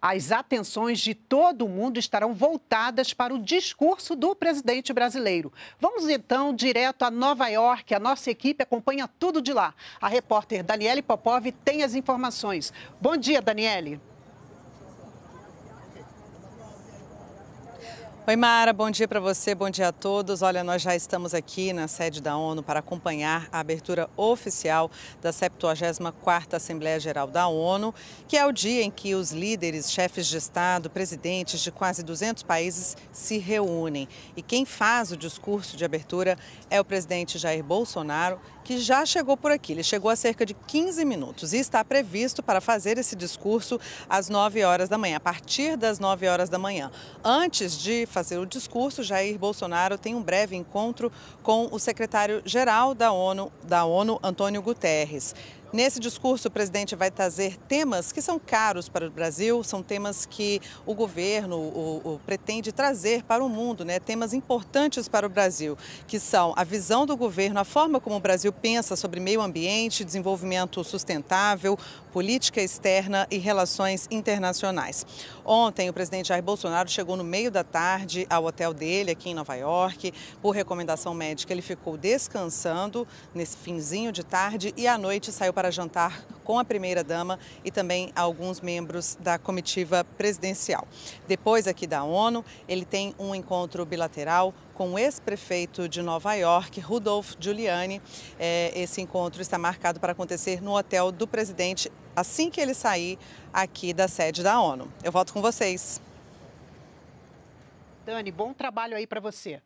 As atenções de todo o mundo estarão voltadas para o discurso do presidente brasileiro. Vamos então direto a Nova York. A nossa equipe acompanha tudo de lá. A repórter Daniele Popov tem as informações. Bom dia, Daniele. Oi, Mara, bom dia para você, bom dia a todos. Olha, nós já estamos aqui na sede da ONU para acompanhar a abertura oficial da 74ª Assembleia Geral da ONU, que é o dia em que os líderes, chefes de Estado, presidentes de quase 200 países se reúnem. E quem faz o discurso de abertura é o presidente Jair Bolsonaro, que já chegou por aqui. Ele chegou há cerca de 15 minutos e está previsto para fazer esse discurso às 9 horas da manhã, a partir das 9 horas da manhã. Antes de fazer o discurso, Jair Bolsonaro tem um breve encontro com o secretário-geral da ONU, da ONU, Antônio Guterres. Nesse discurso, o presidente vai trazer temas que são caros para o Brasil, são temas que o governo o, o, pretende trazer para o mundo, né? temas importantes para o Brasil, que são a visão do governo, a forma como o Brasil pensa sobre meio ambiente, desenvolvimento sustentável, política externa e relações internacionais. Ontem, o presidente Jair Bolsonaro chegou no meio da tarde ao hotel dele aqui em Nova York. Por recomendação médica, ele ficou descansando nesse finzinho de tarde e à noite saiu para jantar com a primeira-dama e também alguns membros da comitiva presidencial. Depois aqui da ONU, ele tem um encontro bilateral com o ex-prefeito de Nova York, Rudolf Giuliani. É, esse encontro está marcado para acontecer no hotel do presidente assim que ele sair aqui da sede da ONU. Eu volto com vocês. Dani, bom trabalho aí para você.